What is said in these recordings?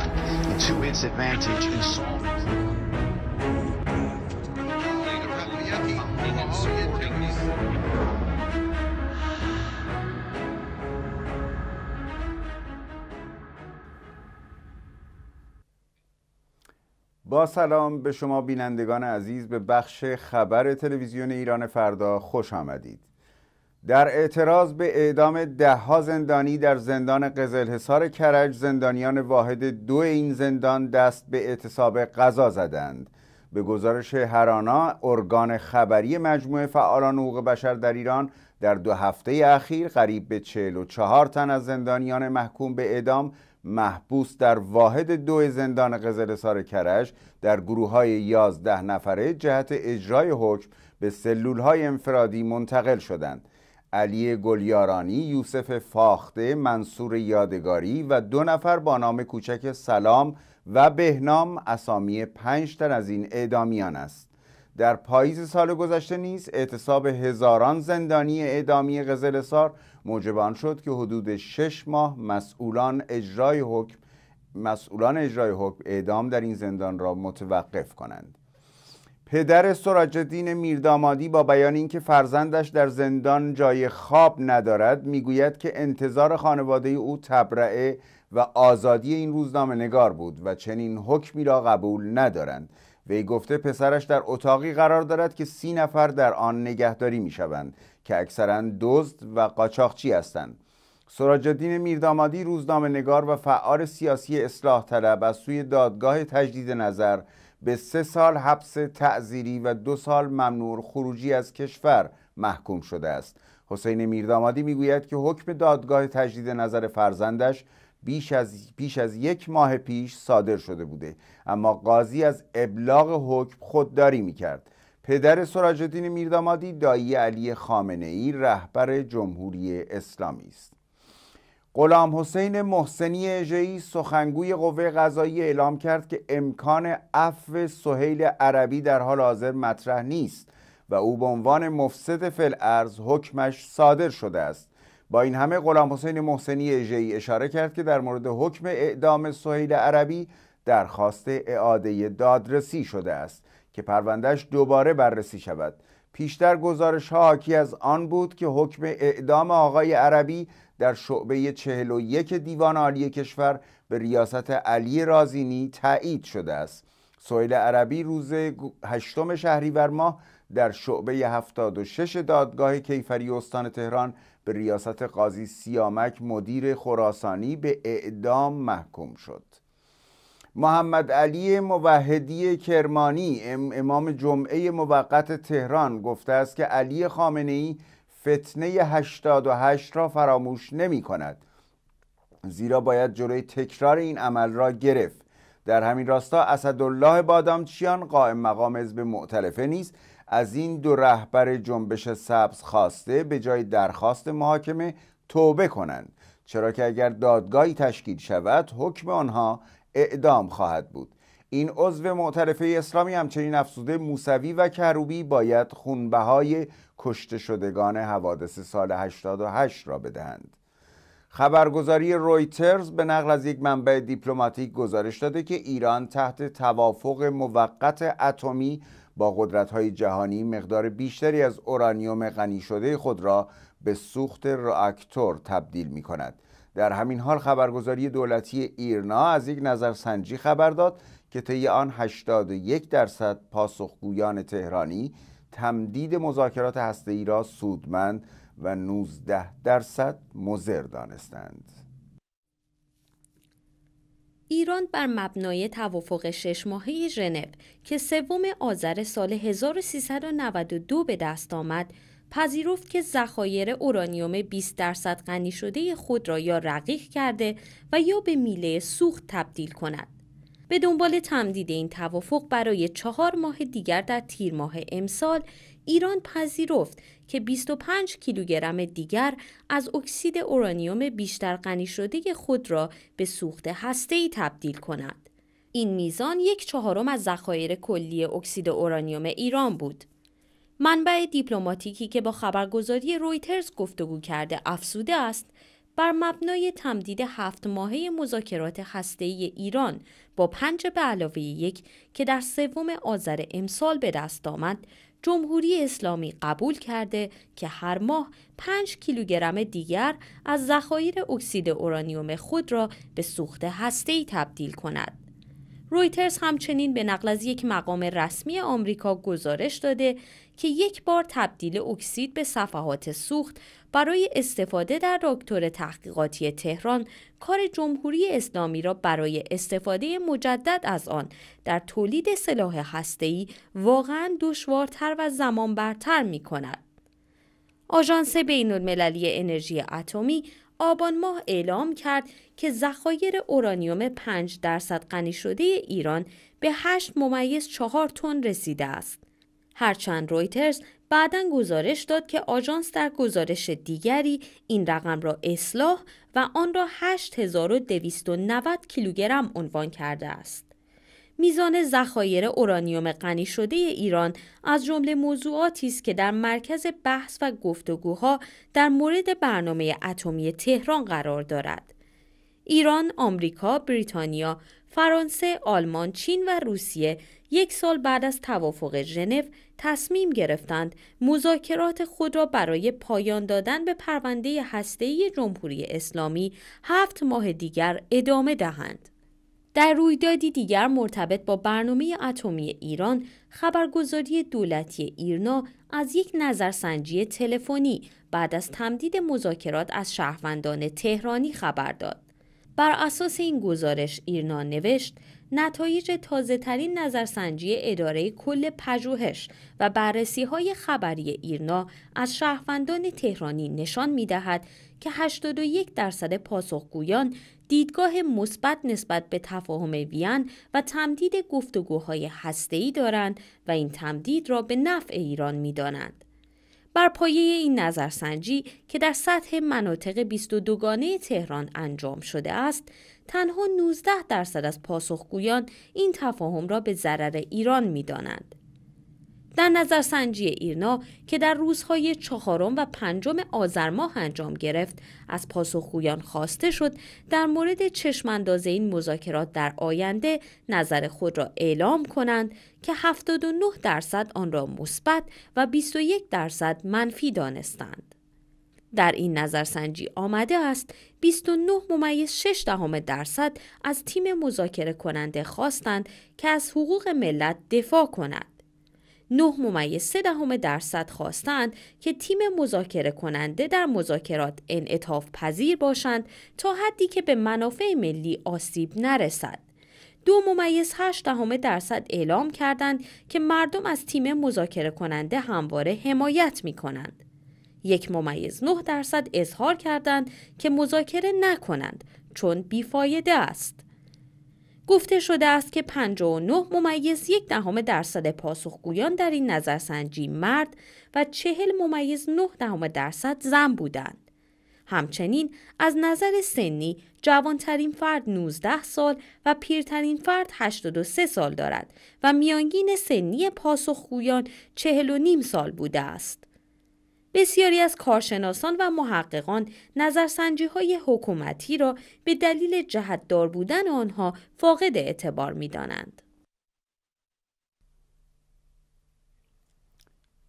advantage in با سلام به شما بینندگان عزیز به بخش خبر تلویزیون ایران فردا خوش آمدید. در اعتراض به اعدام دهها زندانی در زندان قزلحصار کرج زندانیان واحد دو این زندان دست به اعتصاب قضا زدند به گزارش هرانا ارگان خبری مجموعه فعالان حقوق بشر در ایران در دو هفته اخیر قریب به 44 تن از زندانیان محکوم به اعدام محبوس در واحد دو زندان قزلحصار کرج در گروه های 11 نفره جهت اجرای حکم به سلول های انفرادی منتقل شدند علی گلیارانی، یوسف فاخته، منصور یادگاری و دو نفر با نام کوچک سلام و بهنام اسامی پنج تن از این اعدامیان است. در پاییز سال گذشته نیز اعتصاب هزاران زندانی اعدامی قزلسار موجب آن شد که حدود شش ماه مسئولان اجرای حکم مسئولان اجرای حکم اعدام در این زندان را متوقف کنند. پدر سراج میردامادی با بیان اینکه فرزندش در زندان جای خواب ندارد میگوید که انتظار خانواده او تبرعه و آزادی این روزنامه نگار بود و چنین حکمی را قبول ندارند وی گفته پسرش در اتاقی قرار دارد که سی نفر در آن نگهداری میشوند که اکثرا دزد و قاچاقچی هستند سراجدین میردامادی روزنامه نگار و فعال سیاسی اصلاح طلب از سوی دادگاه تجدید نظر به سه سال حبس تعذیری و دو سال ممنوع خروجی از کشور محکوم شده است حسین میردامادی میگوید که حکم دادگاه تجدید نظر فرزندش بیش از, از یک ماه پیش صادر شده بوده اما قاضی از ابلاغ حکم خودداری میکرد پدر سراجدین میردامادی دایی علی خامنه ای رهبر جمهوری اسلامی است غلام حسین محسنی اجهی سخنگوی قوه قضایی اعلام کرد که امکان عفو سهیل عربی در حال حاضر مطرح نیست و او به عنوان مفسد فلعرز حکمش صادر شده است با این همه غلام حسین محسنی اجهی اشاره کرد که در مورد حکم اعدام سهیل عربی درخواست اعاده دادرسی شده است که پروندهش دوباره بررسی شود پیشتر گزارش ها حاکی از آن بود که حکم اعدام آقای عربی در شعبه 41 دیوان عالی کشور به ریاست علی رازینی تایید شده است سویل عربی روز هشتم شهریور ماه در شعبه 76 دادگاه کیفری استان تهران به ریاست قاضی سیامک مدیر خراسانی به اعدام محکوم شد محمد علی موحدی کرمانی امام جمعه موقت تهران گفته است که علی خامنه ای فتنه 88 را فراموش نمی کند زیرا باید جلوی تکرار این عمل را گرفت در همین راستا اسدالله بادامچیان قائم مقام حزب معتلفه نیست از این دو رهبر جنبش سبز خواسته به جای درخواست محاکمه توبه کنند چرا که اگر دادگاهی تشکیل شود حکم آنها اعدام خواهد بود این عضو معترفه اسلامی همچنین افسوده موسوی و کروبی باید خونبهای کشته شدگان حوادث سال 88 را بدهند خبرگزاری رویترز به نقل از یک منبع دیپلماتیک گزارش داده که ایران تحت توافق موقت اتمی با قدرت‌های جهانی مقدار بیشتری از اورانیوم غنی شده خود را به سوخت راکتور تبدیل می کند در همین حال خبرگزاری دولتی ایرنا از یک نظرسنجی خبر داد که طی آن 81 درصد پاسخگویان تهرانی تمدید مذاکرات هسته‌ای را سودمند و 19 درصد مضر دانستند. ایران بر مبنای توافق شش ماهه ژنو که سوم آذر سال 1392 به دست آمد پذیرفت که ذخایر اورانیوم 20 درصد غنی شده خود را یا رقیق کرده و یا به میله سوخت تبدیل کند. به دنبال تمدید این توافق برای چهار ماه دیگر در تیر ماه امسال ایران پذیرفت که 25 کیلوگرم دیگر از اکسید اورانیوم بیشتر غنی شده خود را به سوخت هسته‌ای تبدیل کند. این میزان یک چهارم از ذخایر کلی اکسید اورانیوم ایران بود. منبع دیپلماتیکی که با خبرگزاری رویترز گفتگو کرده افسوده است بر مبنای تمدید هفت ماهه مذاکرات هسته‌ای ایران با پنج به علاوه یک که در سوم آذر امسال به دست آمد جمهوری اسلامی قبول کرده که هر ماه 5 کیلوگرم دیگر از ذخایر اکسید اورانیوم خود را به سوخت هسته‌ای تبدیل کند. رویترز همچنین به نقل از یک مقام رسمی آمریکا گزارش داده که یک بار تبدیل اکسید به صفحات سوخت برای استفاده در راکتور تحقیقاتی تهران کار جمهوری اسلامی را برای استفاده مجدد از آن در تولید سلاح هسته‌ای واقعا دشوارتر و زمان برتر می کند. آژانس بین المللی انرژی اتمی آبان ماه اعلام کرد که ذخایر اورانیوم 5 درصد غنی شده ایران به 8 ممیز 4 تن رسیده است. هرچند رویترز بعدا گزارش داد که آژانس در گزارش دیگری این رقم را اصلاح و آن را 8290 کیلوگرم عنوان کرده است. میزان ذخایر اورانیوم غنی شده ایران از جمله موضوعاتی است که در مرکز بحث و گفتگوها در مورد برنامه اتمی تهران قرار دارد. ایران، آمریکا، بریتانیا، فرانسه، آلمان، چین و روسیه یک سال بعد از توافق ژنو تصمیم گرفتند مذاکرات خود را برای پایان دادن به پرونده هسته‌ای جمهوری اسلامی هفت ماه دیگر ادامه دهند. در رویدادی دیگر مرتبط با برنامه اتمی ایران خبرگزاری دولتی ایرنا از یک نظرسنجی تلفنی بعد از تمدید مذاکرات از شهروندان تهرانی خبر داد بر اساس این گزارش ایرنا نوشت نتایج تازه ترین نظرسنجی اداره کل پژوهش و بررسی های خبری ایرنا از شهروندان تهرانی نشان می دهد که 81 درصد پاسخگویان دیدگاه مثبت نسبت به تفاهم وین و تمدید گفتگوهای هسته‌ای دارند و این تمدید را به نفع ایران می دانند. بر پایه این نظرسنجی که در سطح مناطق 22 گانه تهران انجام شده است، تنها 19 درصد از پاسخگویان این تفاهم را به ضرر ایران می دانند. در نظرسنجی ایرنا که در روزهای چهارم و پنجم آذر ماه انجام گرفت از پاسخگویان خواسته شد در مورد چشمانداز این مذاکرات در آینده نظر خود را اعلام کنند که 79 درصد آن را مثبت و 21 درصد منفی دانستند. در این نظرسنجی آمده است 29 ممیز 6 دهم درصد از تیم مذاکره کننده خواستند که از حقوق ملت دفاع کند. 9 ممیز 3 دهم درصد خواستند که تیم مذاکره کننده در مذاکرات انعطاف پذیر باشند تا حدی که به منافع ملی آسیب نرسد. دو ممیز هشت دهم درصد اعلام کردند که مردم از تیم مذاکره کننده همواره حمایت می کنند. یک ممیز نه درصد اظهار کردند که مذاکره نکنند چون بیفایده است. گفته شده است که 59 ممیز یک دهم درصد پاسخگویان در این نظرسنجی مرد و 40 ممیز 9 دهم درصد زن بودند. همچنین از نظر سنی جوانترین فرد 19 سال و پیرترین فرد 83 سال دارد و میانگین سنی پاسخگویان 40 و نیم سال بوده است. بسیاری از کارشناسان و محققان نظرسنجی های حکومتی را به دلیل جهتدار بودن آنها فاقد اعتبار می دانند.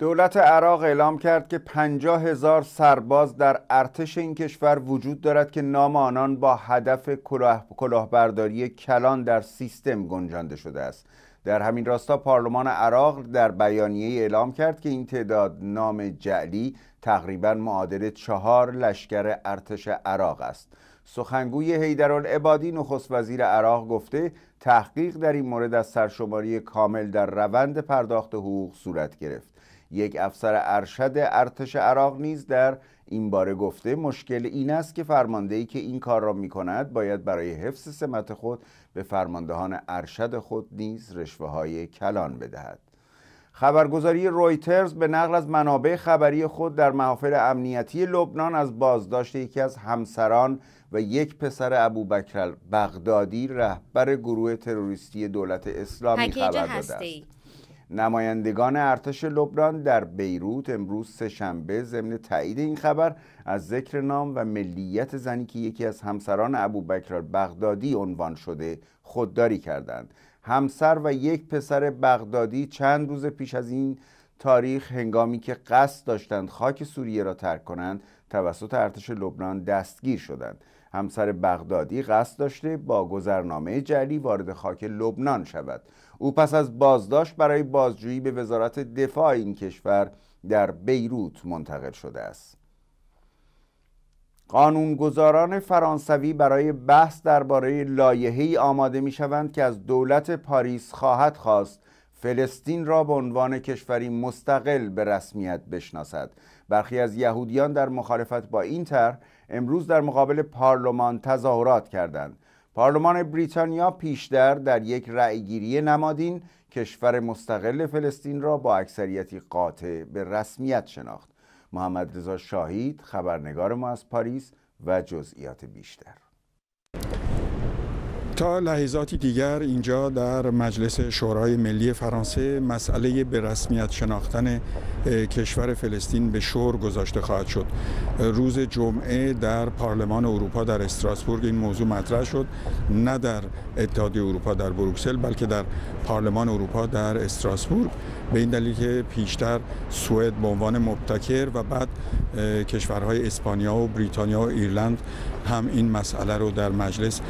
دولت عراق اعلام کرد که 50 هزار سرباز در ارتش این کشور وجود دارد که نام آنان با هدف کلاه، کلاهبرداری کلان در سیستم گنجانده شده است در همین راستا پارلمان عراق در بیانیه اعلام کرد که این تعداد نام جعلی تقریبا معادل چهار لشکر ارتش عراق است سخنگوی حیدرالعبادی نخست وزیر عراق گفته تحقیق در این مورد از سرشماری کامل در روند پرداخت حقوق صورت گرفت یک افسر ارشد ارتش عراق نیز در این باره گفته مشکل این است که فرماندهی که این کار را می کند باید برای حفظ سمت خود به فرماندهان ارشد خود نیز رشوه های کلان بدهد خبرگزاری رویترز به نقل از منابع خبری خود در محافل امنیتی لبنان از بازداشت یکی از همسران و یک پسر ابوبکر بغدادی رهبر گروه تروریستی دولت اسلامی خبر داده است. نمایندگان ارتش لبنان در بیروت امروز سهشنبه ضمن تایید این خبر از ذکر نام و ملیت زنی که یکی از همسران ابوبکر بغدادی عنوان شده خودداری کردند همسر و یک پسر بغدادی چند روز پیش از این تاریخ هنگامی که قصد داشتند خاک سوریه را ترک کنند توسط ارتش لبنان دستگیر شدند همسر بغدادی قصد داشته با گذرنامه جلی وارد خاک لبنان شود او پس از بازداشت برای بازجویی به وزارت دفاع این کشور در بیروت منتقل شده است قانونگذاران فرانسوی برای بحث درباره لایحه‌ای آماده می شوند که از دولت پاریس خواهد خواست فلسطین را به عنوان کشوری مستقل به رسمیت بشناسد برخی از یهودیان در مخالفت با این طرح امروز در مقابل پارلمان تظاهرات کردند پارلمان بریتانیا پیشتر در یک رأیگیری نمادین کشور مستقل فلسطین را با اکثریتی قاطع به رسمیت شناخت محمد رضا شاهید خبرنگار ما از پاریس و جزئیات بیشتر تا لحظاتی دیگر اینجا در مجلس شورای ملی فرانسه مسئله به رسمیت شناختن کشور فلسطین به شور گذاشته خواهد شد روز جمعه در پارلمان اروپا در استراسبورگ این موضوع مطرح شد نه در اتحادیه اروپا در بروکسل بلکه در پارلمان اروپا در استراسبورگ به این دلیل که پیشتر سوئد به عنوان مبتکر و بعد کشورهای اسپانیا و بریتانیا و ایرلند هم این مسئله رو در مجلس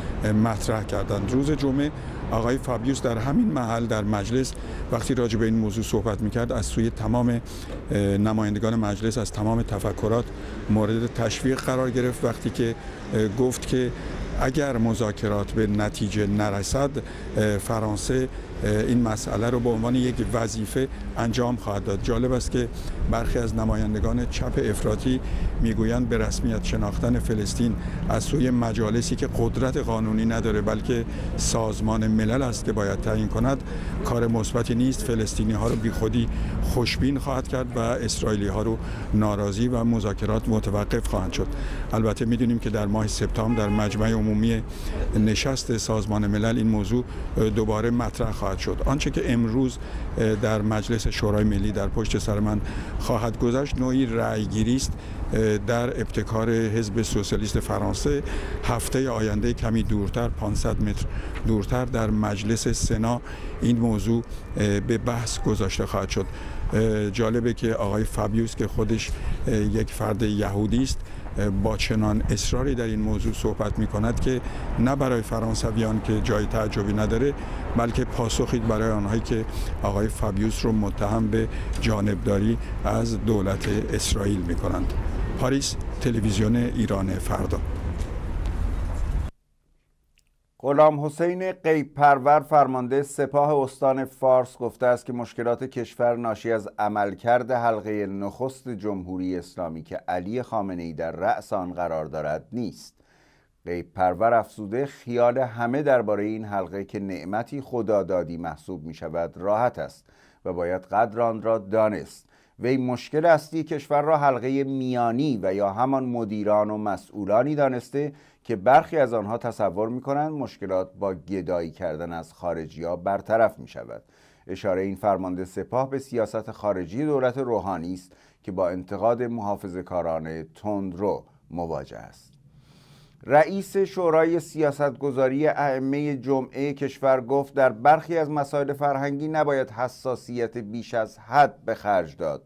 مطرح کردند روز جمعه آقای فابیوس در همین محل در مجلس وقتی راجع به این موضوع صحبت میکرد از سوی تمام نمایندگان مجلس از تمام تفکرات مورد تشویق قرار گرفت وقتی که گفت که اگر مذاکرات به نتیجه نرسد فرانسه این مسئله رو به عنوان یک وظیفه انجام خواهد داد جالب است که برخی از نمایندگان چپ افراطی میگویند به رسمیت شناختن فلسطین از سوی مجالسی که قدرت قانونی نداره بلکه سازمان ملل است که باید تعیین کند کار مثبتی نیست فلسطینی ها رو بیخودی خوشبین خواهد کرد و اسرائیلی ها رو ناراضی و مذاکرات متوقف خواهند شد البته میدونیم که در ماه سپتامبر در مجمع عمومی نشست سازمان ملل این موضوع دوباره مطرح خواهد آنچه که امروز در مجلس شورای ملی در پشت سر من خواهد گذشت نوعی رأیگیری است در ابتکار حزب سوسیالیست فرانسه هفته آینده کمی دورتر 500 متر دورتر در مجلس سنا این موضوع به بحث گذاشته خواهد شد جالبه که آقای فابیوس که خودش یک فرد یهودی است با چنان اصراری در این موضوع صحبت می کند که نه برای فرانسویان که جای تعجبی نداره بلکه پاسخید برای آنهایی که آقای فابیوس رو متهم به جانبداری از دولت اسرائیل می کنند پاریس تلویزیون ایران فردا غلام حسین قیب پرور فرمانده سپاه استان فارس گفته است که مشکلات کشور ناشی از عملکرد حلقه نخست جمهوری اسلامی که علی خامنه ای در رأس آن قرار دارد نیست. قیب پرور افزوده خیال همه درباره این حلقه که نعمتی خدادادی محسوب می شود راحت است و باید قدر آن را دانست. وی مشکل اصلی کشور را حلقه میانی و یا همان مدیران و مسئولانی دانسته که برخی از آنها تصور می کنند مشکلات با گدایی کردن از خارجی ها برطرف می شود اشاره این فرمانده سپاه به سیاست خارجی دولت روحانی است که با انتقاد تند تندرو مواجه است رئیس شورای سیاستگذاری ائمه جمعه کشور گفت در برخی از مسائل فرهنگی نباید حساسیت بیش از حد به خرج داد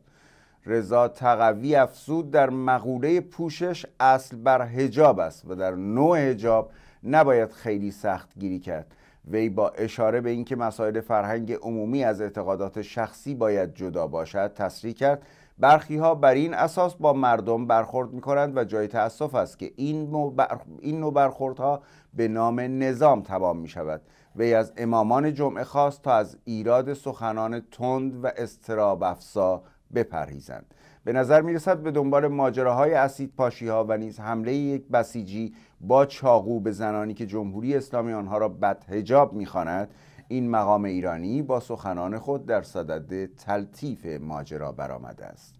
رضا تقوی افزود در مقوله پوشش اصل بر هجاب است و در نوع هجاب نباید خیلی سخت گیری کرد وی با اشاره به اینکه مسائل فرهنگ عمومی از اعتقادات شخصی باید جدا باشد تصریح کرد برخی ها بر این اساس با مردم برخورد می کنند و جای تاسف است که این, بر... این نوع برخوردها به نام نظام تمام می شود وی از امامان جمعه خواست تا از ایراد سخنان تند و استراب افسا، بپرهیزند به نظر میرسد به دنبال ماجراهای اسید پاشی ها و نیز حمله یک بسیجی با چاقو به زنانی که جمهوری اسلامی آنها را بد هجاب می این مقام ایرانی با سخنان خود در صدد تلطیف ماجرا برآمده است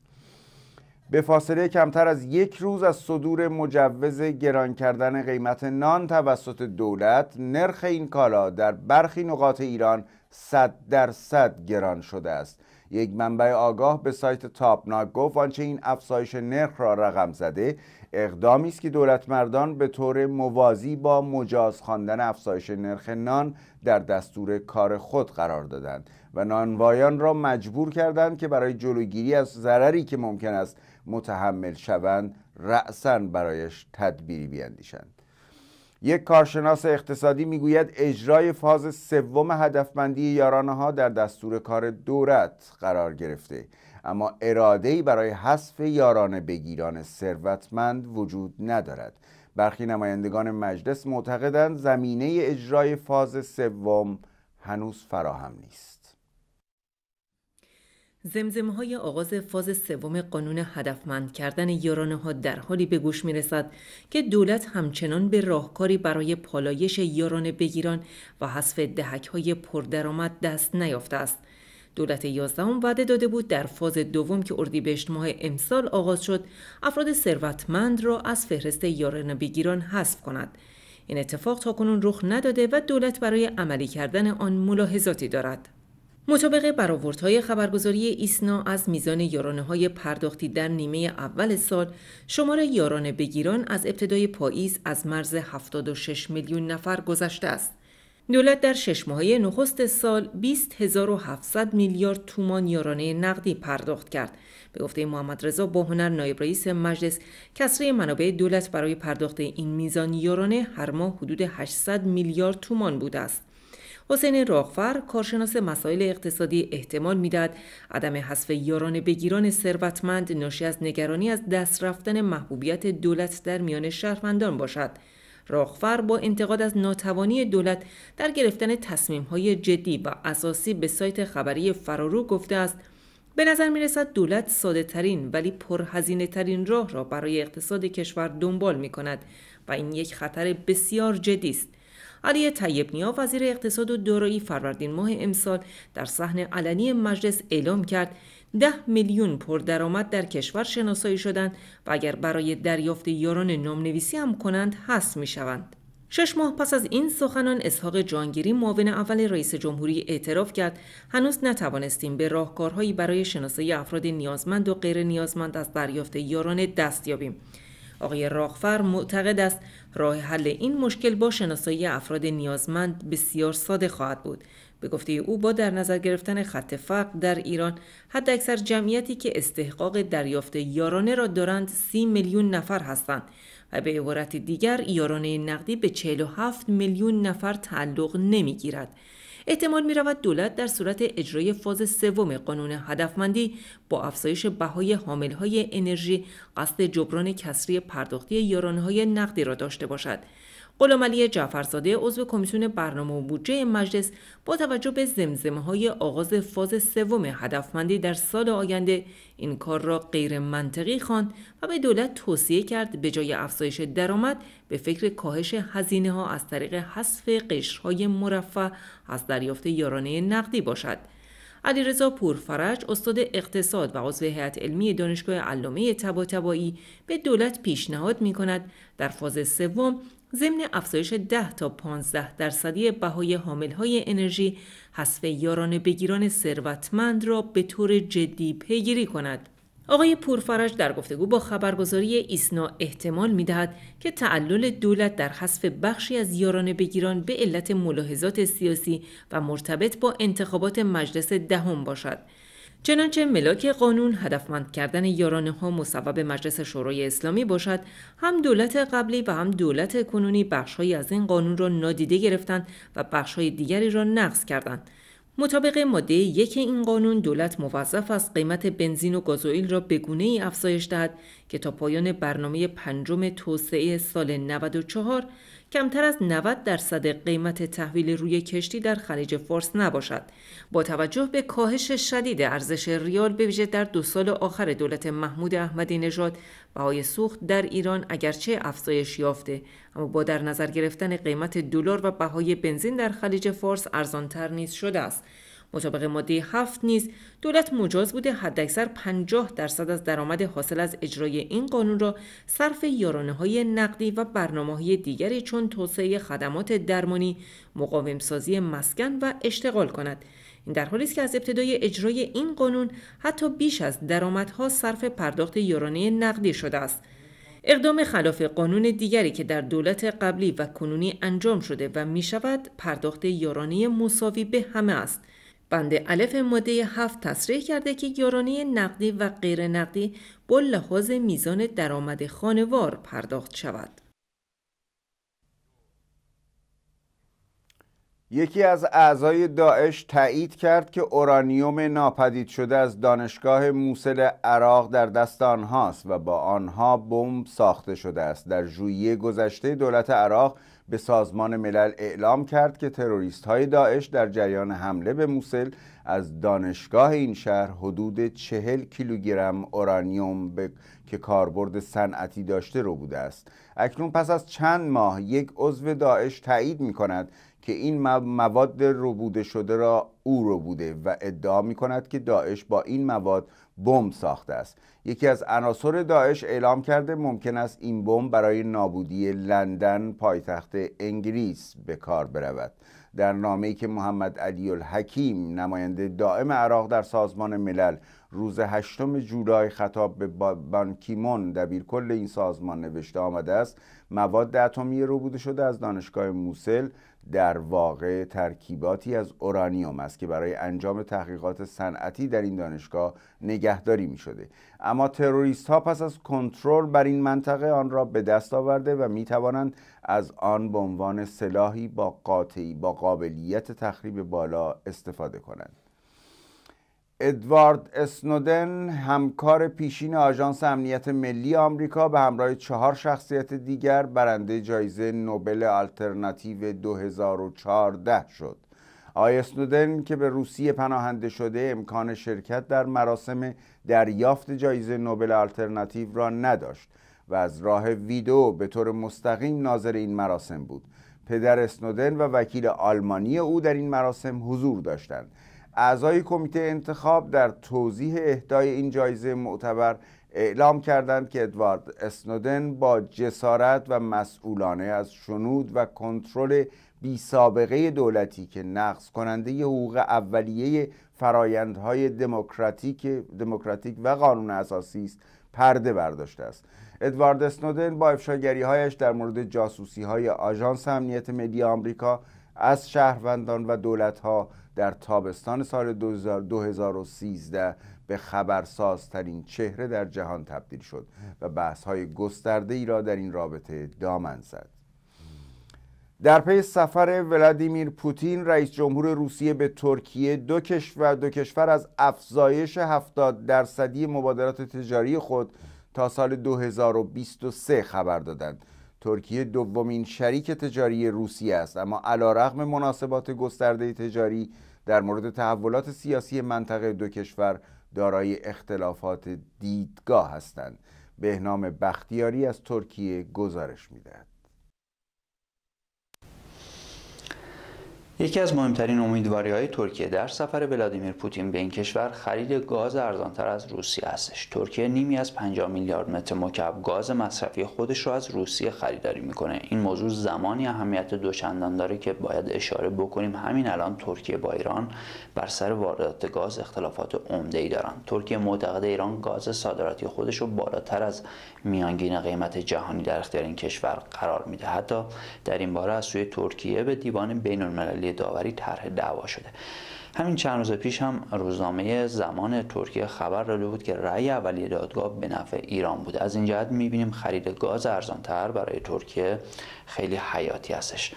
به فاصله کمتر از یک روز از صدور مجوز گران کردن قیمت نان توسط دولت نرخ این کالا در برخی نقاط ایران صد درصد گران شده است یک منبع آگاه به سایت تاپناک گفت آنچه این افزایش نرخ را رقم زده اقدامی است که دولت مردان به طور موازی با مجاز خواندن افزایش نرخ نان در دستور کار خود قرار دادند و نانوایان را مجبور کردند که برای جلوگیری از ضرری که ممکن است متحمل شوند رأسا برایش تدبیری بیاندیشند یک کارشناس اقتصادی میگوید اجرای فاز سوم هدفمندی یارانه ها در دستور کار دولت قرار گرفته اما اراده برای حذف یارانه بگیران ثروتمند وجود ندارد برخی نمایندگان مجلس معتقدند زمینه اجرای فاز سوم هنوز فراهم نیست زمزمه های آغاز فاز سوم قانون هدفمند کردن یارانه ها در حالی به گوش می رسد که دولت همچنان به راهکاری برای پالایش یارانه بگیران و حذف دهک های پردرآمد دست نیافته است. دولت یازدهم وعده داده بود در فاز دوم که اردیبهشت ماه امسال آغاز شد افراد ثروتمند را از فهرست یارانه بگیران حذف کند. این اتفاق تاکنون رخ نداده و دولت برای عملی کردن آن ملاحظاتی دارد. مطابق برآوردهای خبرگزاری ایسنا از میزان یارانه های پرداختی در نیمه اول سال شمار یارانه بگیران از ابتدای پاییز از مرز 76 میلیون نفر گذشته است دولت در شش ماهه نخست سال 20700 میلیارد تومان یارانه نقدی پرداخت کرد به گفته محمد رضا باهنر نایب رئیس مجلس کسری منابع دولت برای پرداخت این میزان یارانه هر ماه حدود 800 میلیارد تومان بوده است حسین راغفر کارشناس مسائل اقتصادی احتمال میداد عدم حذف یاران بگیران ثروتمند ناشی از نگرانی از دست رفتن محبوبیت دولت در میان شهروندان باشد راغفر با انتقاد از ناتوانی دولت در گرفتن تصمیم‌های جدی و اساسی به سایت خبری فرارو گفته است به نظر می رسد دولت ساده ترین ولی پرهزینه ترین راه را برای اقتصاد کشور دنبال می کند و این یک خطر بسیار جدی است. علی طیب نیا وزیر اقتصاد و دارایی فروردین ماه امسال در صحن علنی مجلس اعلام کرد ده میلیون پردرآمد در کشور شناسایی شدند و اگر برای دریافت یاران نامنویسی هم کنند حذف می شوند. شش ماه پس از این سخنان اسحاق جانگیری معاون اول رئیس جمهوری اعتراف کرد هنوز نتوانستیم به راهکارهایی برای شناسایی افراد نیازمند و غیر نیازمند از دریافت یاران دست یابیم آقای راغفر معتقد است راه حل این مشکل با شناسایی افراد نیازمند بسیار ساده خواهد بود به گفته او با در نظر گرفتن خط فقر در ایران حد اکثر جمعیتی که استحقاق دریافت یارانه را دارند 30 میلیون نفر هستند و به عبارت دیگر یارانه نقدی به 47 میلیون نفر تعلق نمیگیرد احتمال می رود دولت در صورت اجرای فاز سوم قانون هدفمندی با افزایش بهای حامل های انرژی قصد جبران کسری پرداختی یارانه های نقدی را داشته باشد علی جعفرزاده عضو کمیسیون برنامه و بودجه مجلس با توجه به زمزمه های آغاز فاز سوم هدفمندی در سال آینده این کار را غیر منطقی خواند و به دولت توصیه کرد به جای افزایش درآمد به فکر کاهش هزینه ها از طریق حذف قشرهای مرفع از دریافت یارانه نقدی باشد. علیرضا پورفرج استاد اقتصاد و عضو هیئت علمی دانشگاه علامه تباتبایی به دولت پیشنهاد می کند در فاز سوم ضمن افزایش 10 تا 15 درصدی بهای حاملهای انرژی حذف یاران بگیران ثروتمند را به طور جدی پیگیری کند. آقای پورفرج در گفتگو با خبرگزاری ایسنا احتمال دهد که تعلل دولت در حذف بخشی از یاران بگیران به علت ملاحظات سیاسی و مرتبط با انتخابات مجلس دهم باشد. چنانچه ملاک قانون هدفمند کردن یارانه ها مصوب مجلس شورای اسلامی باشد هم دولت قبلی و هم دولت کنونی بخشهایی از این قانون را نادیده گرفتند و بخشهای دیگری را نقض کردند مطابق ماده یک این قانون دولت موظف است قیمت بنزین و گازوئیل را به گونه ای افزایش دهد که تا پایان برنامه پنجم توسعه سال 94 کمتر از 90 درصد قیمت تحویل روی کشتی در خلیج فارس نباشد با توجه به کاهش شدید ارزش ریال به ویژه در دو سال آخر دولت محمود احمدی نژاد بهای سوخت در ایران اگرچه افزایش یافته اما با در نظر گرفتن قیمت دلار و بهای بنزین در خلیج فارس ارزانتر نیز شده است مطابق ماده 7 نیز دولت مجاز بوده حداکثر 50 درصد از درآمد حاصل از اجرای این قانون را صرف یارانه های نقدی و برنامه های دیگری چون توسعه خدمات درمانی، مقاومسازی مسکن و اشتغال کند. این در حالی است که از ابتدای اجرای این قانون حتی بیش از درآمدها صرف پرداخت یارانه نقدی شده است. اقدام خلاف قانون دیگری که در دولت قبلی و کنونی انجام شده و می شود پرداخت یارانه مساوی به همه است. بند الف ماده هفت تصریح کرده که گرانی نقدی و غیر نقدی با لحاظ میزان درآمد خانوار پرداخت شود. یکی از اعضای داعش تایید کرد که اورانیوم ناپدید شده از دانشگاه موسل عراق در دست آنهاست و با آنها بمب ساخته شده است در ژوئیه گذشته دولت عراق به سازمان ملل اعلام کرد که تروریست های داعش در جریان حمله به موسل از دانشگاه این شهر حدود چهل کیلوگرم اورانیوم به... که کاربرد صنعتی داشته رو بوده است اکنون پس از چند ماه یک عضو داعش تایید می کند که این مواد ربوده شده را او رو بوده و ادعا می کند که داعش با این مواد بمب ساخته است یکی از عناصر داعش اعلام کرده ممکن است این بمب برای نابودی لندن پایتخت انگلیس به کار برود در نامه‌ای که محمد علی الحکیم نماینده دائم عراق در سازمان ملل روز هشتم جولای خطاب به بانکیمون دبیرکل این سازمان نوشته آمده است مواد اتمی بوده شده از دانشگاه موسل در واقع ترکیباتی از اورانیوم است که برای انجام تحقیقات صنعتی در این دانشگاه نگهداری می شده اما تروریست ها پس از کنترل بر این منطقه آن را به دست آورده و می توانند از آن به عنوان سلاحی با قاطعی با قابلیت تخریب بالا استفاده کنند ادوارد اسنودن همکار پیشین آژانس امنیت ملی آمریکا به همراه چهار شخصیت دیگر برنده جایزه نوبل آلترناتیو 2014 شد. آقای اسنودن که به روسیه پناهنده شده امکان شرکت در مراسم دریافت جایزه نوبل آلترناتیو را نداشت و از راه ویدئو به طور مستقیم ناظر این مراسم بود. پدر اسنودن و وکیل آلمانی او در این مراسم حضور داشتند. اعضای کمیته انتخاب در توضیح اهدای این جایزه معتبر اعلام کردند که ادوارد اسنودن با جسارت و مسئولانه از شنود و کنترل بی سابقه دولتی که نقض کننده حقوق اولیه فرایندهای دموکراتیک دموکراتیک و قانون اساسی است پرده برداشته است ادوارد اسنودن با افشاگری هایش در مورد جاسوسی های آژانس امنیت ملی آمریکا از شهروندان و ها در تابستان سال 2013 به خبرسازترین چهره در جهان تبدیل شد و های گسترده ای را در این رابطه دامن زد در پی سفر ولادیمیر پوتین رئیس جمهور روسیه به ترکیه دو کشور دو کشور از افزایش 70 درصدی مبادلات تجاری خود تا سال 2023 خبر دادند ترکیه دومین شریک تجاری روسیه است اما رغم مناسبات گسترده تجاری در مورد تحولات سیاسی منطقه دو کشور دارای اختلافات دیدگاه هستند بهنام بختیاری از ترکیه گزارش میدهد یکی از مهمترین امیدواری های ترکیه در سفر ولادیمیر پوتین به این کشور خرید گاز ارزانتر از روسیه هستش. ترکیه نیمی از 5 میلیارد متر مکعب گاز مصرفی خودش را از روسیه خریداری میکنه. این موضوع زمانی اهمیت دوچندان داره که باید اشاره بکنیم همین الان ترکیه با ایران بر سر واردات گاز اختلافات عمده ای دارن. ترکیه معتقد ایران گاز صادراتی خودش رو بالاتر از میانگین قیمت جهانی در اختیار این کشور قرار میده. حتی در این باره از سوی ترکیه به دیوان المللی داوری طرح دعوا شده همین چند روز پیش هم روزنامه زمان ترکیه خبر داده بود که رأی اولیه دادگاه به نفع ایران بود از این جهت میبینیم خرید گاز ارزانتر برای ترکیه خیلی حیاتی هستش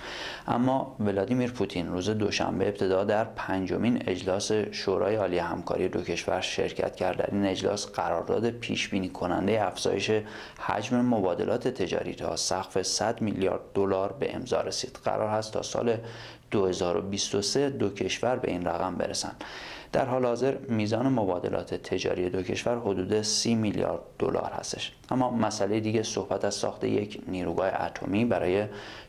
اما ولادیمیر پوتین روز دوشنبه ابتدا در پنجمین اجلاس شورای عالی همکاری دو کشور شرکت کرد در این اجلاس قرارداد پیش بینی کننده افزایش حجم مبادلات تجاری تا سقف 100 میلیارد دلار به امضا رسید قرار است تا سال 2023 دو کشور به این رقم برسند. در حال حاضر میزان مبادلات تجاری دو کشور حدود 30 میلیارد دلار هستش اما مسئله دیگه صحبت از ساخت یک نیروگاه اتمی برای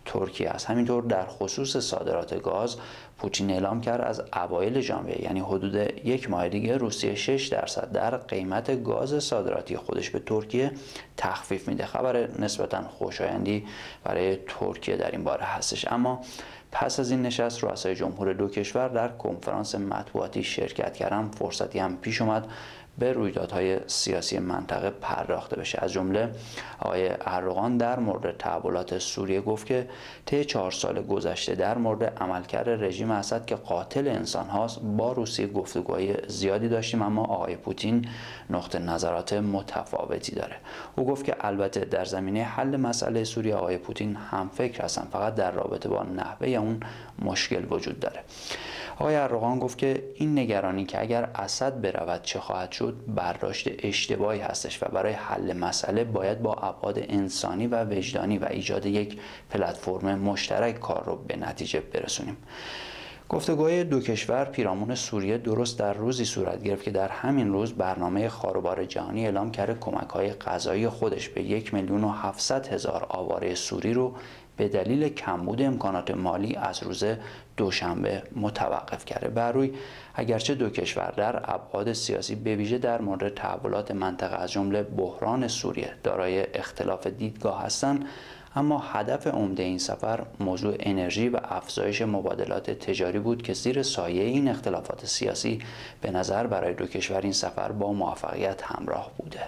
ترکیه است همینطور در خصوص صادرات گاز پوتین اعلام کرد از اوایل ژانویه یعنی حدود یک ماه دیگه روسیه 6 درصد در قیمت گاز صادراتی خودش به ترکیه تخفیف میده خبر نسبتا خوشایندی برای ترکیه در این باره هستش اما پس از این نشست رؤسای جمهور دو کشور در کنفرانس مطبوعاتی شرکت کردن فرصتی هم پیش اومد به رویدادهای سیاسی منطقه پرداخته بشه از جمله آقای اردوغان در مورد تحولات سوریه گفت که طی چهار سال گذشته در مورد عملکرد رژیم اسد که قاتل انسان هاست با روسیه گفتگوهای زیادی داشتیم اما آقای پوتین نقطه نظرات متفاوتی داره او گفت که البته در زمینه حل مسئله سوریه آقای پوتین هم فکر هستن فقط در رابطه با نحوه اون مشکل وجود داره آقای ارغان گفت که این نگرانی که اگر اسد برود چه خواهد شد برداشت اشتباهی هستش و برای حل مسئله باید با ابعاد انسانی و وجدانی و ایجاد یک پلتفرم مشترک کار رو به نتیجه برسونیم گفتگوهای دو کشور پیرامون سوریه درست در روزی صورت گرفت که در همین روز برنامه خاروبار جهانی اعلام کرده کمک های غذایی خودش به یک میلیون و هفتصد هزار آواره سوری رو به دلیل کمبود امکانات مالی از روز دوشنبه متوقف کرده بر روی اگرچه دو کشور در ابعاد سیاسی به ویژه در مورد تحولات منطقه از جمله بحران سوریه دارای اختلاف دیدگاه هستند اما هدف عمده این سفر موضوع انرژی و افزایش مبادلات تجاری بود که زیر سایه این اختلافات سیاسی به نظر برای دو کشور این سفر با موفقیت همراه بوده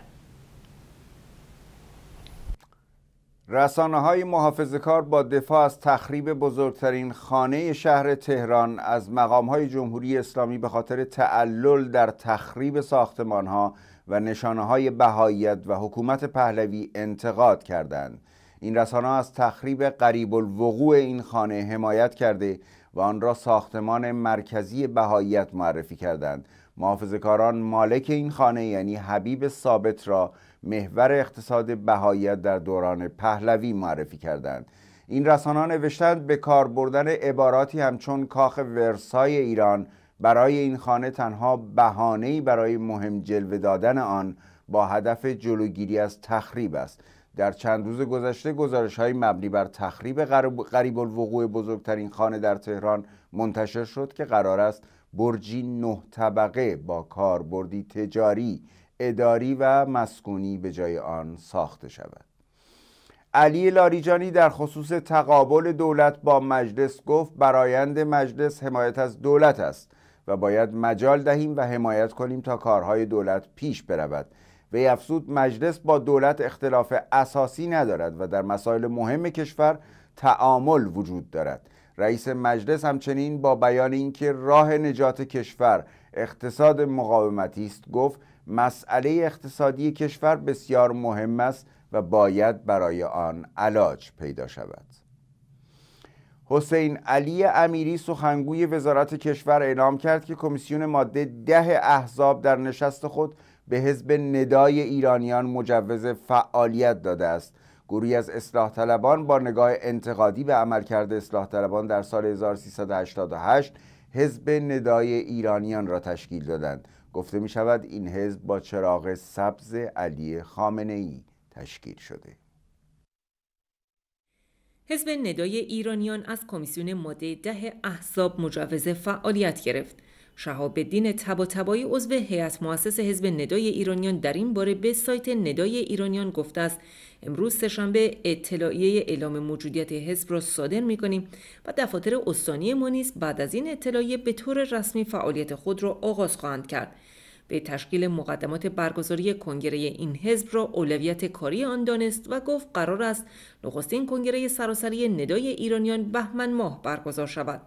رسانه های محافظ کار با دفاع از تخریب بزرگترین خانه شهر تهران از مقام های جمهوری اسلامی به خاطر تعلل در تخریب ساختمان ها و نشانه های بهاییت و حکومت پهلوی انتقاد کردند. این رسانه از تخریب قریب الوقوع این خانه حمایت کرده و آن را ساختمان مرکزی بهاییت معرفی کردند. محافظ کاران مالک این خانه یعنی حبیب ثابت را محور اقتصاد بهاییت در دوران پهلوی معرفی کردند این رسانه نوشتند به کار بردن عباراتی همچون کاخ ورسای ایران برای این خانه تنها بهانه‌ای برای مهم جلوه دادن آن با هدف جلوگیری از تخریب است در چند روز گذشته گزارش های مبنی بر تخریب قریب الوقوع بزرگترین خانه در تهران منتشر شد که قرار است برجی نه طبقه با کاربردی تجاری اداری و مسکونی به جای آن ساخته شود علی لاریجانی در خصوص تقابل دولت با مجلس گفت برایند مجلس حمایت از دولت است و باید مجال دهیم و حمایت کنیم تا کارهای دولت پیش برود وی افزود مجلس با دولت اختلاف اساسی ندارد و در مسائل مهم کشور تعامل وجود دارد رئیس مجلس همچنین با بیان اینکه راه نجات کشور اقتصاد مقاومتی است گفت مسئله اقتصادی کشور بسیار مهم است و باید برای آن علاج پیدا شود حسین علی امیری سخنگوی وزارت کشور اعلام کرد که کمیسیون ماده ده احزاب در نشست خود به حزب ندای ایرانیان مجوز فعالیت داده است گروهی از اصلاح طلبان با نگاه انتقادی به عملکرد اصلاح طلبان در سال 1388 حزب ندای ایرانیان را تشکیل دادند گفته می شود این حزب با چراغ سبز علی خامنه ای تشکیل شده حزب ندای ایرانیان از کمیسیون ماده ده احزاب مجوز فعالیت گرفت شهاب الدین تباتبایی عضو هیئت مؤسس حزب ندای ایرانیان در این باره به سایت ندای ایرانیان گفته است امروز سهشنبه اطلاعیه اعلام موجودیت حزب را صادر می کنیم و دفاتر استانی ما نیز بعد از این اطلاعیه به طور رسمی فعالیت خود را آغاز خواهند کرد به تشکیل مقدمات برگزاری کنگره این حزب را اولویت کاری آن دانست و گفت قرار است نخستین کنگره سراسری ندای ایرانیان بهمن ماه برگزار شود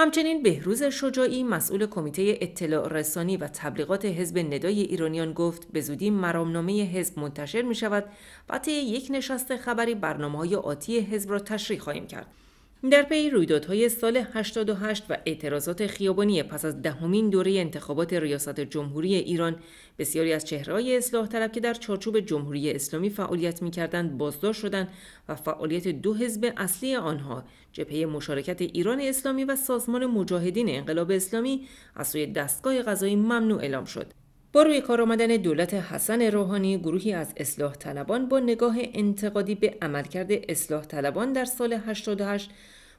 همچنین بهروز شجاعی مسئول کمیته اطلاع رسانی و تبلیغات حزب ندای ایرانیان گفت به زودی مرامنامه حزب منتشر می شود و طی یک نشست خبری برنامه های آتی حزب را تشریح خواهیم کرد. در پی رویدادهای سال 88 و اعتراضات خیابانی پس از دهمین دوره انتخابات ریاست جمهوری ایران بسیاری از چهرههای اصلاح طلب که در چارچوب جمهوری اسلامی فعالیت کردند بازداشت شدند و فعالیت دو حزب اصلی آنها جبهه مشارکت ایران اسلامی و سازمان مجاهدین انقلاب اسلامی از سوی دستگاه قضایی ممنوع اعلام شد با روی کار آمدن دولت حسن روحانی گروهی از اصلاح طلبان با نگاه انتقادی به عملکرد اصلاح طلبان در سال 88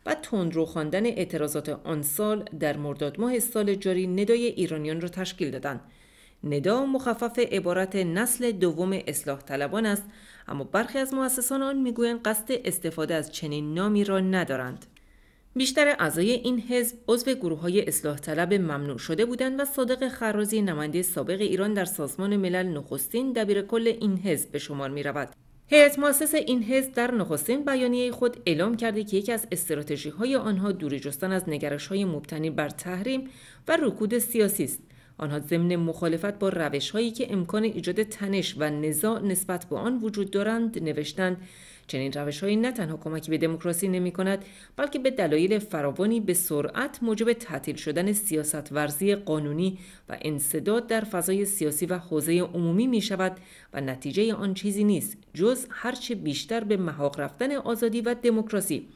و تندرو خواندن اعتراضات آن سال در مرداد ماه سال جاری ندای ایرانیان را تشکیل دادند. ندا مخفف عبارت نسل دوم اصلاح طلبان است اما برخی از مؤسسان آن میگویند قصد استفاده از چنین نامی را ندارند بیشتر اعضای این حزب عضو گروه های اصلاح طلب ممنوع شده بودند و صادق خرازی نماینده سابق ایران در سازمان ملل نخستین دبیر کل این حزب به شمار می رود. هیئت مؤسس این حزب در نخستین بیانیه خود اعلام کرده که یکی از استراتژی های آنها دوری جستن از نگرش های مبتنی بر تحریم و رکود سیاسی است آنها ضمن مخالفت با روش هایی که امکان ایجاد تنش و نزاع نسبت به آن وجود دارند نوشتند چنین روش هایی نه تنها کمکی به دموکراسی نمی کند بلکه به دلایل فراوانی به سرعت موجب تعطیل شدن سیاست ورزی قانونی و انصداد در فضای سیاسی و حوزه عمومی می شود و نتیجه آن چیزی نیست جز هرچه بیشتر به محاق رفتن آزادی و دموکراسی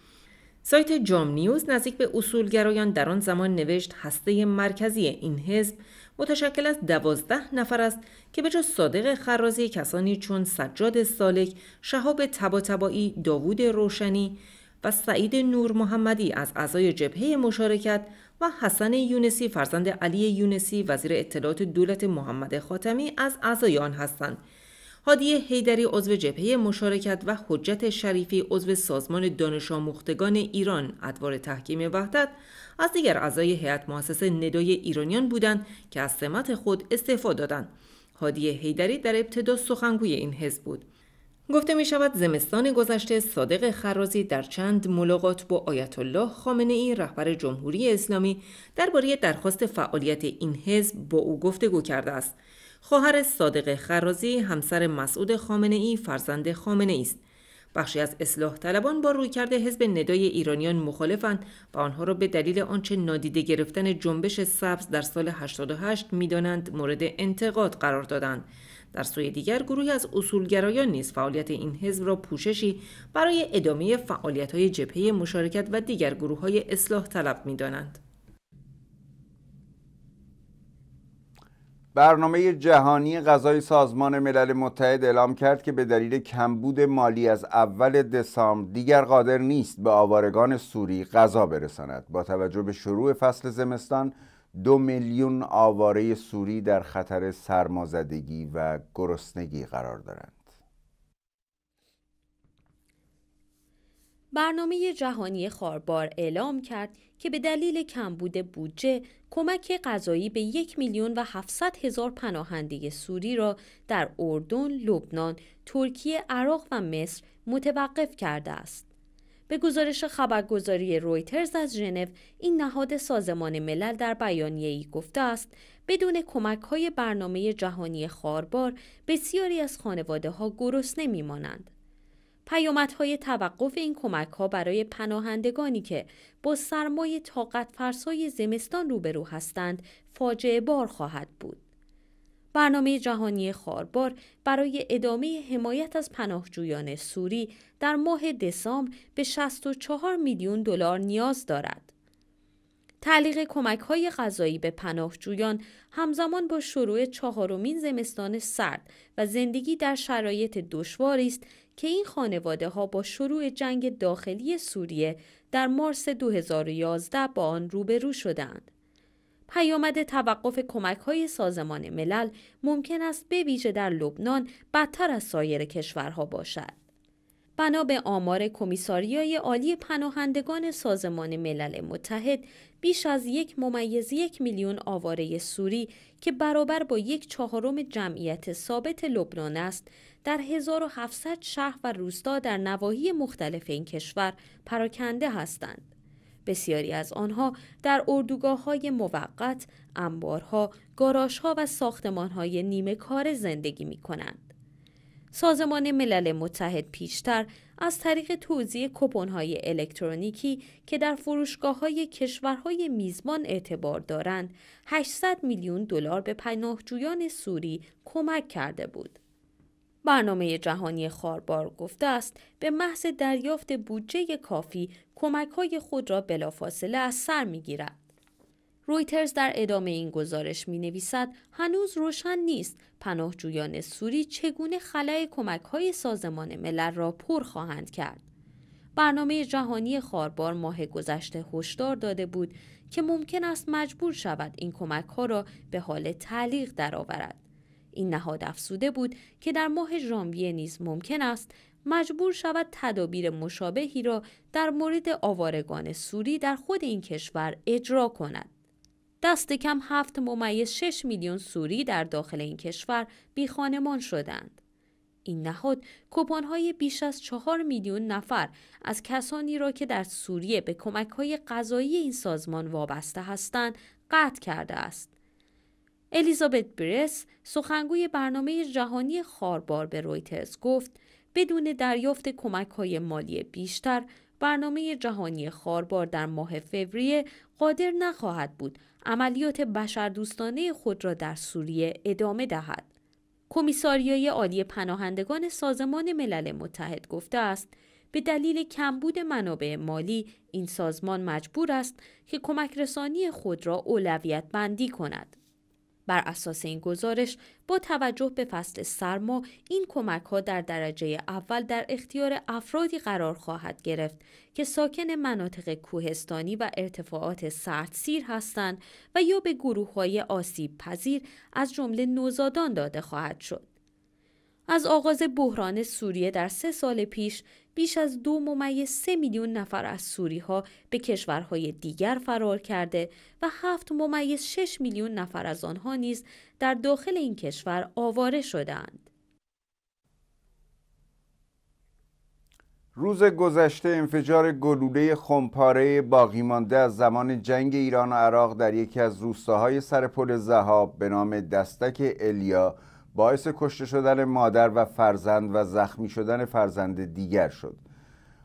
سایت جام نیوز نزدیک به اصولگرایان در آن زمان نوشت هسته مرکزی این حزب متشکل از دوازده نفر است که به جز صادق خرازی کسانی چون سجاد سالک، شهاب تباتبایی، داوود روشنی و سعید نور محمدی از اعضای جبهه مشارکت و حسن یونسی فرزند علی یونسی وزیر اطلاعات دولت محمد خاتمی از اعضای آن هستند. هادی هیدری عضو جبهه مشارکت و حجت شریفی عضو سازمان دانش آموختگان ایران ادوار تحکیم وحدت از دیگر اعضای هیئت مؤسسه ندای ایرانیان بودند که از سمت خود استعفا دادند هادی حیدری در ابتدا سخنگوی این حزب بود گفته می شود زمستان گذشته صادق خرازی در چند ملاقات با آیت الله خامنه ای رهبر جمهوری اسلامی درباره درخواست فعالیت این حزب با او گفتگو کرده است. خواهر صادق خرازی همسر مسعود خامنه ای فرزند خامنه ای است. بخشی از اصلاح طلبان با کرده حزب ندای ایرانیان مخالفند و آنها را به دلیل آنچه نادیده گرفتن جنبش سبز در سال 88 میدانند مورد انتقاد قرار دادند در سوی دیگر گروهی از اصولگرایان نیز فعالیت این حزب را پوششی برای ادامه فعالیت های جبهه مشارکت و دیگر گروه های اصلاح طلب می دانند. برنامه جهانی غذای سازمان ملل متحد اعلام کرد که به دلیل کمبود مالی از اول دسامبر دیگر قادر نیست به آوارگان سوری غذا برساند با توجه به شروع فصل زمستان دو میلیون آواره سوری در خطر سرمازدگی و گرسنگی قرار دارند برنامه جهانی خاربار اعلام کرد که به دلیل کمبود بودجه کمک غذایی به یک میلیون و هفتصد هزار پناهنده سوری را در اردن، لبنان، ترکیه، عراق و مصر متوقف کرده است. به گزارش خبرگزاری رویترز از ژنو این نهاد سازمان ملل در بیانیه ای گفته است بدون کمک های برنامه جهانی خاربار بسیاری از خانواده ها گرسنه مانند. پیامدهای توقف این کمک ها برای پناهندگانی که با سرمایه طاقت فرسای زمستان روبرو هستند فاجعه بار خواهد بود. برنامه جهانی خاربار برای ادامه حمایت از پناهجویان سوری در ماه دسامبر به 64 میلیون دلار نیاز دارد. تعلیق کمک های غذایی به پناهجویان همزمان با شروع چهارمین زمستان سرد و زندگی در شرایط دشواری است که این خانواده ها با شروع جنگ داخلی سوریه در مارس 2011 با آن روبرو شدند. پیامد توقف کمک های سازمان ملل ممکن است به ویژه در لبنان بدتر از سایر کشورها باشد. بنا به آمار کمیساریای عالی پناهندگان سازمان ملل متحد بیش از یک ممیز یک میلیون آواره سوری که برابر با یک چهارم جمعیت ثابت لبنان است در 1700 شهر و روستا در نواحی مختلف این کشور پراکنده هستند. بسیاری از آنها در اردوگاه های موقت، انبارها، ها و ساختمان های نیمه کار زندگی می کنند. سازمان ملل متحد پیشتر از طریق توزیع های الکترونیکی که در فروشگاه های کشورهای میزبان اعتبار دارند 800 میلیون دلار به پناهجویان سوری کمک کرده بود. برنامه جهانی خاربار گفته است به محض دریافت بودجه کافی کمک های خود را بلافاصله از سر می گیرد. رویترز در ادامه این گزارش می نویسد هنوز روشن نیست پناهجویان سوری چگونه خلای کمک های سازمان ملل را پر خواهند کرد. برنامه جهانی خاربار ماه گذشته هشدار داده بود که ممکن است مجبور شود این کمک ها را به حال تعلیق درآورد. این نهاد افسوده بود که در ماه ژانویه نیز ممکن است مجبور شود تدابیر مشابهی را در مورد آوارگان سوری در خود این کشور اجرا کند. دست کم 7 ممیز 6 میلیون سوری در داخل این کشور بی خانمان شدند. این نهاد کپانهای بیش از چهار میلیون نفر از کسانی را که در سوریه به کمکهای غذایی این سازمان وابسته هستند قطع کرده است. الیزابت برس سخنگوی برنامه جهانی خاربار به رویترز گفت بدون دریافت کمک های مالی بیشتر برنامه جهانی خاربار در ماه فوریه قادر نخواهد بود عملیات بشردوستانه خود را در سوریه ادامه دهد. کمیساریای عالی پناهندگان سازمان ملل متحد گفته است به دلیل کمبود منابع مالی این سازمان مجبور است که کمک رسانی خود را اولویت بندی کند. بر اساس این گزارش با توجه به فصل سرما این کمک ها در درجه اول در اختیار افرادی قرار خواهد گرفت که ساکن مناطق کوهستانی و ارتفاعات سردسیر هستند و یا به گروه های آسیب پذیر از جمله نوزادان داده خواهد شد. از آغاز بحران سوریه در سه سال پیش بیش از دو ممیز سه میلیون نفر از سوری ها به کشورهای دیگر فرار کرده و هفت ممیز شش میلیون نفر از آنها نیز در داخل این کشور آواره شدند. روز گذشته انفجار گلوله خمپاره باقی مانده از زمان جنگ ایران و عراق در یکی از روستاهای سر پل زهاب به نام دستک الیا باعث کشته شدن مادر و فرزند و زخمی شدن فرزند دیگر شد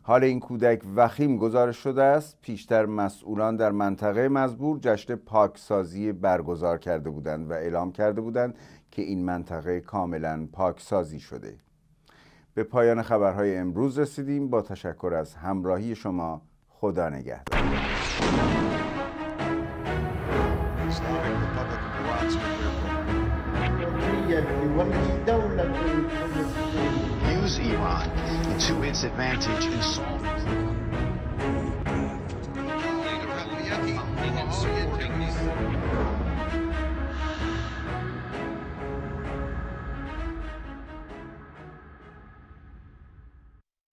حال این کودک وخیم گزارش شده است پیشتر مسئولان در منطقه مزبور جشن پاکسازی برگزار کرده بودند و اعلام کرده بودند که این منطقه کاملا پاکسازی شده به پایان خبرهای امروز رسیدیم با تشکر از همراهی شما خدا نگهدار Use Iran to its advantage and solve.